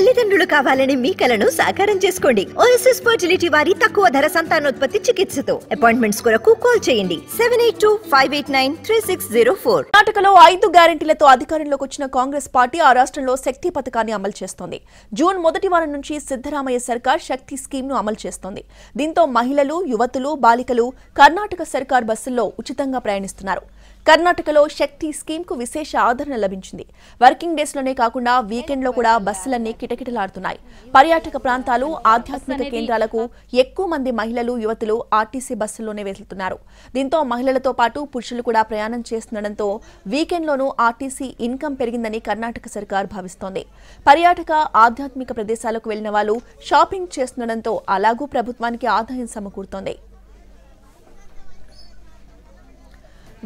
తల్లిదండ్రులు కావాలని మీ కలను సాకారం చేసుకోండి ఓఎస్ఎస్ ఫర్టిలిటీ వారి తక్కువ ధర సంతానోత్పత్తి చికిత్సతో అపాయింట్మెంట్స్ కొరకు కాల్ చేయండి seven eight two five eight nine three six zero four కర్ణాటకలో ఐదు గ్యారంటీలతో అధికారంలోకి వచ్చిన కాంగ్రెస్ పార్టీ ఆ రాష్ట్రంలో శక్తి పథకాన్ని అమలు చేస్తోంది జూన్ మొదటి వారం నుంచి సిద్దరామయ్య సర్కార్ శక్తి స్కీమ్ ను అమలు చేస్తోంది దీంతో మహిళలు యువతులు బాలికలు కర్ణాటక సర్కార్ బస్సుల్లో ఉచితంగా ప్రయాణిస్తున్నారు కర్ణాటకలో శక్తి స్కీమ్ కు విశేష ఆదరణ లభించింది వర్కింగ్ డేస్ లోనే కాకుండా వీకెండ్ లో కూడా బస్సులన్నీ కిటకిటలాడుతున్నాయి పర్యాటక ప్రాంతాలు ఆధ్యాత్మిక కేంద్రాలకు ఎక్కువ మంది మహిళలు యువతులు ఆర్టీసీ బస్సుల్లోనే వెళ్తున్నారు దీంతో మహిళలతో పాటు పురుషులు కూడా ప్రయాణం చేస్తుండటంతో లోనూ ఆర్టీసీ ఇన్కమ్ పెరిగిందని కర్ణాటక సర్కార్ భావిస్తోంది పర్యాటక ఆధ్యాత్మిక ప్రదేశాలకు వెళ్లిన వాళ్ళు షాపింగ్ చేస్తుండటంతో అలాగూ ప్రభుత్వానికి ఆదాయం సమకూరుతోంది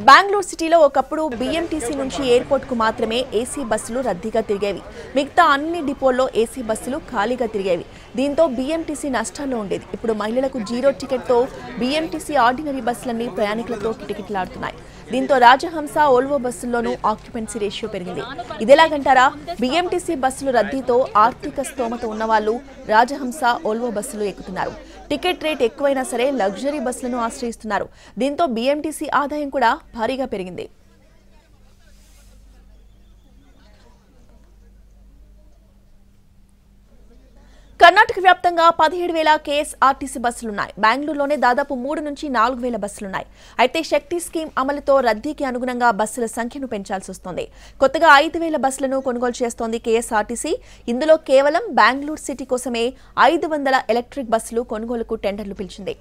బెంగళూరు సిటీలో ఒకప్పుడు బీఎంటీసీ నుంచి ఎయిర్పోర్ట్కు మాత్రమే ఏసీ బస్సులు రద్దీగా తిరిగేవి మిగతా అన్ని డిపోల్లో ఏసీ బస్సులు ఖాళీగా తిరిగేవి దీంతో బీఎంటీసీ నష్టాల్లో ఉండేది ఇప్పుడు మహిళలకు జీరో టికెట్తో బీఎంటీసీ ఆర్డినరీ బస్సులన్నీ ప్రయాణికులతో టికెట్లాడుతున్నాయి దీంతో రాజహంస ఓల్వో బస్సుల్లోనూ ఆక్యుపెన్సీ రేషియో పెరిగింది ఇదేలాగంటారా బీఎంటీసీ బస్సులు రద్దీతో ఆర్థిక స్తోమత వాళ్ళు రాజహంస ఓల్వో బస్సులు ఎక్కుతున్నారు టికెట్ రేట్ ఎక్కువైనా సరే లగ్జరీ బస్సులను ఆశ్రయిస్తున్నారు దీంతో బీఎంటీసీ ఆదాయం కూడా భారీగా పెరిగింది కర్ణాటక వ్యాప్తంగా పదిహేడు వేల కేఎస్ఆర్టీసీ బస్సులున్నాయి బెంగళూరులోనే దాదాపు మూడు నుంచి నాలుగు వేల బస్సులున్నాయి అయితే శక్తి స్కీమ్ అమలుతో రద్దీకి అనుగుణంగా బస్సుల సంఖ్యను పెంచాల్సి వస్తోంది కొత్తగా ఐదు వేల బస్సులను కొనుగోలు చేస్తోంది కేఎస్ఆర్టీసీ ఇందులో కేవలం బెంగళూరు సిటీ కోసమే ఐదు వందల ఎలక్ట్రిక్ బస్సులు కొనుగోలుకు టెండర్లు పిలిచింది